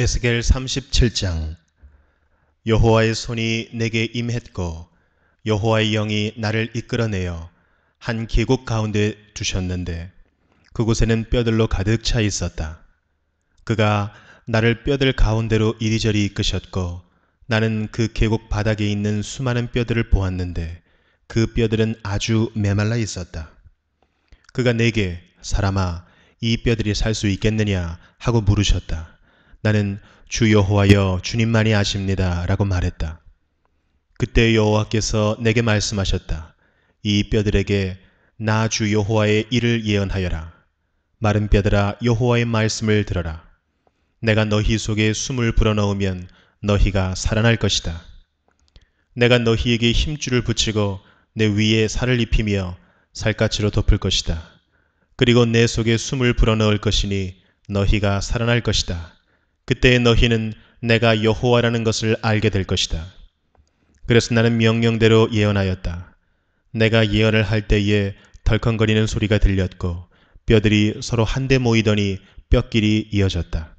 에스겔 37장 여호와의 손이 내게 임했고 여호와의 영이 나를 이끌어내어 한 계곡 가운데 두셨는데 그곳에는 뼈들로 가득 차 있었다. 그가 나를 뼈들 가운데로 이리저리 이끄셨고 나는 그 계곡 바닥에 있는 수많은 뼈들을 보았는데 그 뼈들은 아주 메말라 있었다. 그가 내게 사람아 이 뼈들이 살 수 있겠느냐 하고 물으셨다. 나는 주 여호와여 주님만이 아십니다. 라고 말했다. 그때 여호와께서 내게 말씀하셨다. 이 뼈들에게 나 주 여호와의 일을 예언하여라. 마른 뼈들아 여호와의 말씀을 들어라. 내가 너희 속에 숨을 불어넣으면 너희가 살아날 것이다. 내가 너희에게 힘줄을 붙이고 내 위에 살을 입히며 살갗으로 덮을 것이다. 그리고 내 속에 숨을 불어넣을 것이니 너희가 살아날 것이다. 그때 너희는 내가 여호와라는 것을 알게 될 것이다. 그래서 나는 명령대로 예언하였다. 내가 예언을 할 때에 덜컹거리는 소리가 들렸고 뼈들이 서로 한데 모이더니 뼈끼리 이어졌다.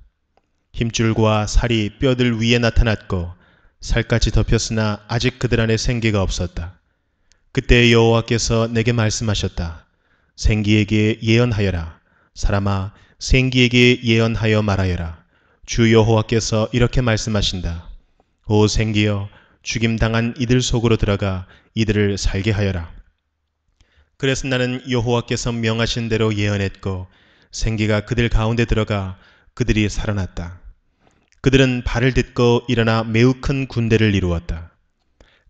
힘줄과 살이 뼈들 위에 나타났고 살까지 덮였으나 아직 그들 안에 생기가 없었다. 그때 여호와께서 내게 말씀하셨다. 생기에게 예언하여라. 사람아 생기에게 예언하여 말하여라. 주 여호와께서 이렇게 말씀하신다. 오 생기여 죽임당한 이들 속으로 들어가 이들을 살게 하여라. 그래서 나는 여호와께서 명하신 대로 예언했고 생기가 그들 가운데 들어가 그들이 살아났다. 그들은 발을 딛고 일어나 매우 큰 군대를 이루었다.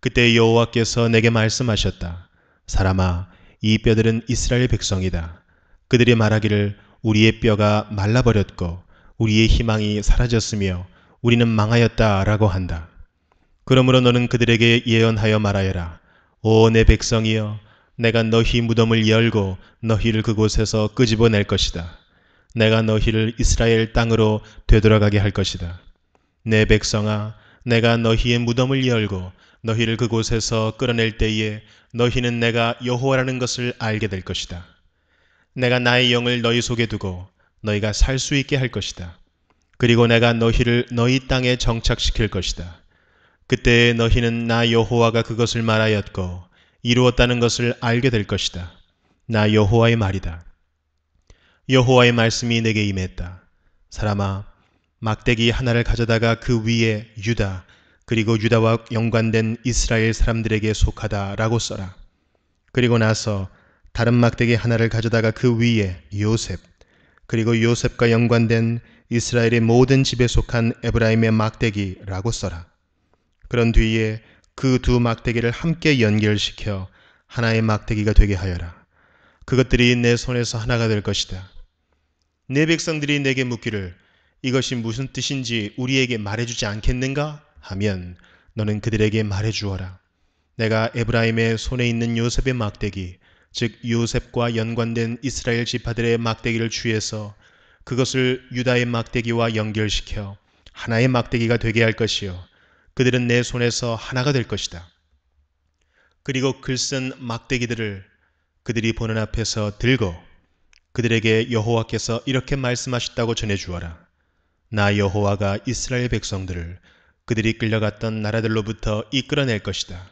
그때 여호와께서 내게 말씀하셨다. 사람아, 이 뼈들은 이스라엘 백성이다. 그들이 말하기를 우리의 뼈가 말라버렸고 우리의 희망이 사라졌으며 우리는 망하였다 라고 한다. 그러므로 너는 그들에게 예언하여 말하여라. 오 내 백성이여 내가 너희 무덤을 열고 너희를 그곳에서 끄집어낼 것이다. 내가 너희를 이스라엘 땅으로 되돌아가게 할 것이다. 내 백성아 내가 너희의 무덤을 열고 너희를 그곳에서 끌어낼 때에 너희는 내가 여호와라는 것을 알게 될 것이다. 내가 나의 영을 너희 속에 두고 너희가 살 수 있게 할 것이다. 그리고 내가 너희를 너희 땅에 정착시킬 것이다. 그때 너희는 나 여호와가 그것을 말하였고 이루었다는 것을 알게 될 것이다. 나 여호와의 말이다. 여호와의 말씀이 내게 임했다. 사람아, 막대기 하나를 가져다가 그 위에 유다, 그리고 유다와 연관된 이스라엘 사람들에게 속하다라고 써라. 그리고 나서 다른 막대기 하나를 가져다가 그 위에 요셉, 그리고 요셉과 연관된 이스라엘의 모든 집에 속한 에브라임의 막대기라고 써라. 그런 뒤에 그 두 막대기를 함께 연결시켜 하나의 막대기가 되게 하여라. 그것들이 내 손에서 하나가 될 것이다. 내 백성들이 내게 묻기를 이것이 무슨 뜻인지 우리에게 말해주지 않겠는가 하면 너는 그들에게 말해주어라. 내가 에브라임의 손에 있는 요셉의 막대기, 즉 요셉과 연관된 이스라엘 지파들의 막대기를 취해서 그것을 유다의 막대기와 연결시켜 하나의 막대기가 되게 할 것이요 그들은 내 손에서 하나가 될 것이다. 그리고 글쓴 막대기들을 그들이 보는 앞에서 들고 그들에게 여호와께서 이렇게 말씀하셨다고 전해 주어라. 나 여호와가 이스라엘 백성들을 그들이 끌려갔던 나라들로부터 이끌어낼 것이다.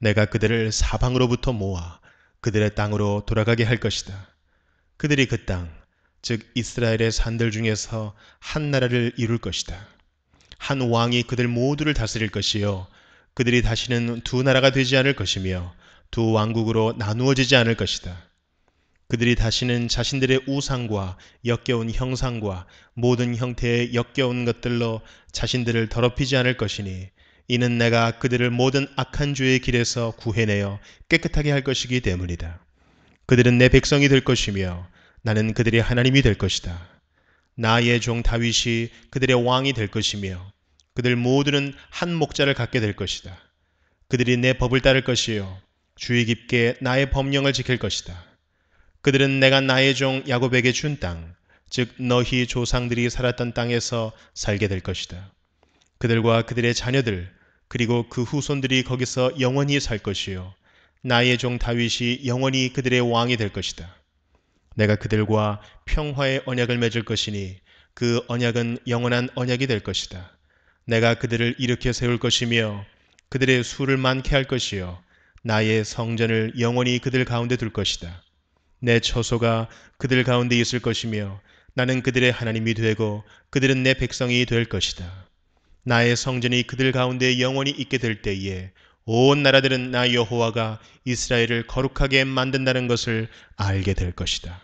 내가 그들을 사방으로부터 모아 그들의 땅으로 돌아가게 할 것이다. 그들이 그 땅, 즉 이스라엘의 산들 중에서 한 나라를 이룰 것이다. 한 왕이 그들 모두를 다스릴 것이요. 그들이 다시는 두 나라가 되지 않을 것이며 두 왕국으로 나누어지지 않을 것이다. 그들이 다시는 자신들의 우상과 역겨운 형상과 모든 형태의 역겨운 것들로 자신들을 더럽히지 않을 것이니 이는 내가 그들을 모든 악한 죄의 길에서 구해내어 깨끗하게 할 것이기 때문이다. 그들은 내 백성이 될 것이며 나는 그들의 하나님이 될 것이다. 나의 종 다윗이 그들의 왕이 될 것이며 그들 모두는 한 목자를 갖게 될 것이다. 그들이 내 법을 따를 것이요 주의 깊게 나의 법령을 지킬 것이다. 그들은 내가 나의 종 야곱에게 준 땅, 즉 너희 조상들이 살았던 땅에서 살게 될 것이다. 그들과 그들의 자녀들, 그리고 그 후손들이 거기서 영원히 살 것이요. 나의 종 다윗이 영원히 그들의 왕이 될 것이다. 내가 그들과 평화의 언약을 맺을 것이니 그 언약은 영원한 언약이 될 것이다. 내가 그들을 일으켜 세울 것이며 그들의 수를 많게 할 것이요. 나의 성전을 영원히 그들 가운데 둘 것이다. 내 처소가 그들 가운데 있을 것이며 나는 그들의 하나님이 되고 그들은 내 백성이 될 것이다. 나의 성전이 그들 가운데 영원히 있게 될 때에 온 나라들은 나 여호와가 이스라엘을 거룩하게 만든다는 것을 알게 될 것이다.